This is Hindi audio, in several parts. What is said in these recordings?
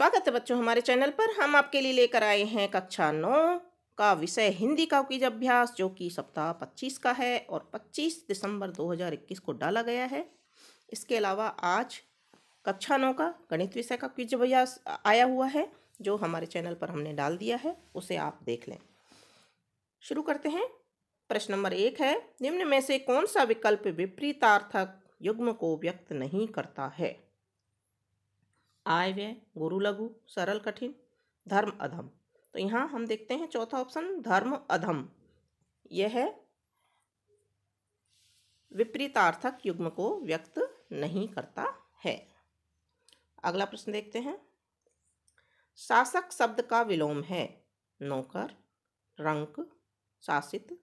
स्वागत है बच्चों हमारे चैनल पर हम आपके लिए लेकर आए हैं कक्षा नौ का विषय हिंदी का कुछ अभ्यास जो कि सप्ताह पच्चीस का है और पच्चीस दिसंबर दो हजार इक्कीस को डाला गया है इसके अलावा आज कक्षा नौ का गणित विषय का क्विज अभ्यास आया हुआ है जो हमारे चैनल पर हमने डाल दिया है उसे आप देख लें शुरू करते हैं प्रश्न नंबर एक है निम्न में से कौन सा विकल्प विपरीतार्थक युग्म को व्यक्त नहीं करता है आय व्यय गुरु लघु सरल कठिन धर्म अधम तो यहाँ हम देखते हैं चौथा ऑप्शन धर्म अधम यह है विपरीतार्थक युग्म को व्यक्त नहीं करता है अगला प्रश्न देखते हैं शासक शब्द का विलोम है नौकर रंक शासित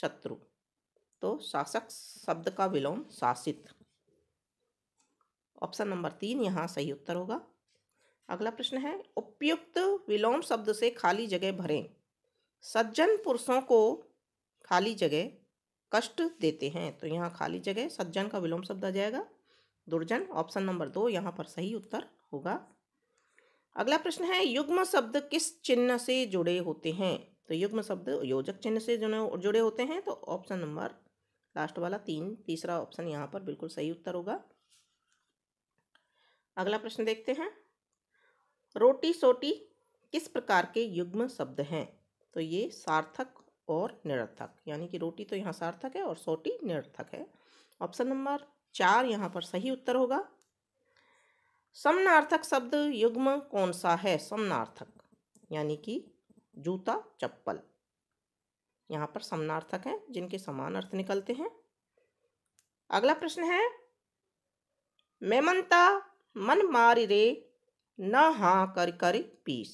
शत्रु तो शासक शब्द का विलोम शासित ऑप्शन नंबर तीन यहाँ सही उत्तर होगा अगला प्रश्न है उपयुक्त विलोम शब्द से खाली जगह भरें सज्जन पुरुषों को खाली जगह कष्ट देते हैं तो यहाँ खाली जगह सज्जन का विलोम शब्द आ जाएगा दुर्जन ऑप्शन नंबर दो यहाँ पर सही उत्तर होगा अगला प्रश्न है युग्म शब्द किस चिन्ह से जुड़े होते हैं तो युग्म शब्द योजक चिन्ह से जुड़े होते हैं तो ऑप्शन नंबर लास्ट वाला तीन तीसरा ऑप्शन यहाँ पर बिल्कुल सही उत्तर होगा अगला प्रश्न देखते हैं रोटी सोटी किस प्रकार के युग्म शब्द हैं तो ये सार्थक और निरर्थक यानी कि रोटी तो यहाँ सार्थक है और सोटी निरर्थक है ऑप्शन नंबर चार यहाँ पर सही उत्तर होगा समनार्थक शब्द युग्म कौन सा है समनार्थक यानी कि जूता चप्पल यहाँ पर समनार्थक हैं जिनके समान अर्थ निकलते हैं अगला प्रश्न है मेमनता मन मार रे न हाँ कर कर पीस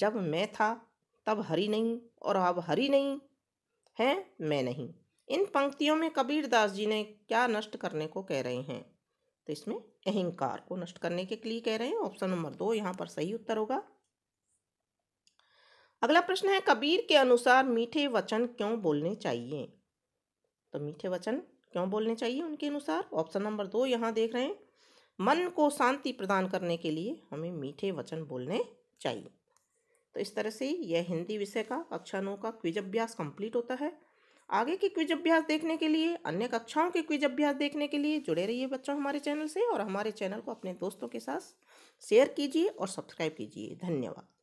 जब मैं था तब हरी नहीं और अब हरी नहीं है मैं नहीं इन पंक्तियों में कबीर दास जी ने क्या नष्ट करने को कह रहे हैं तो इसमें अहंकार को नष्ट करने के लिए कह रहे हैं ऑप्शन नंबर दो यहाँ पर सही उत्तर होगा अगला प्रश्न है कबीर के अनुसार मीठे वचन क्यों बोलने चाहिए तो मीठे वचन क्यों बोलने चाहिए उनके अनुसार ऑप्शन नंबर दो यहाँ देख रहे हैं मन को शांति प्रदान करने के लिए हमें मीठे वचन बोलने चाहिए तो इस तरह से यह हिंदी विषय का कक्षा नौ का क्विज अभ्यास कंप्लीट होता है आगे के क्विज अभ्यास देखने के लिए अन्य कक्षाओं के क्विज अभ्यास देखने के लिए जुड़े रहिए बच्चों हमारे चैनल से और हमारे चैनल को अपने दोस्तों के साथ शेयर कीजिए और सब्सक्राइब कीजिए धन्यवाद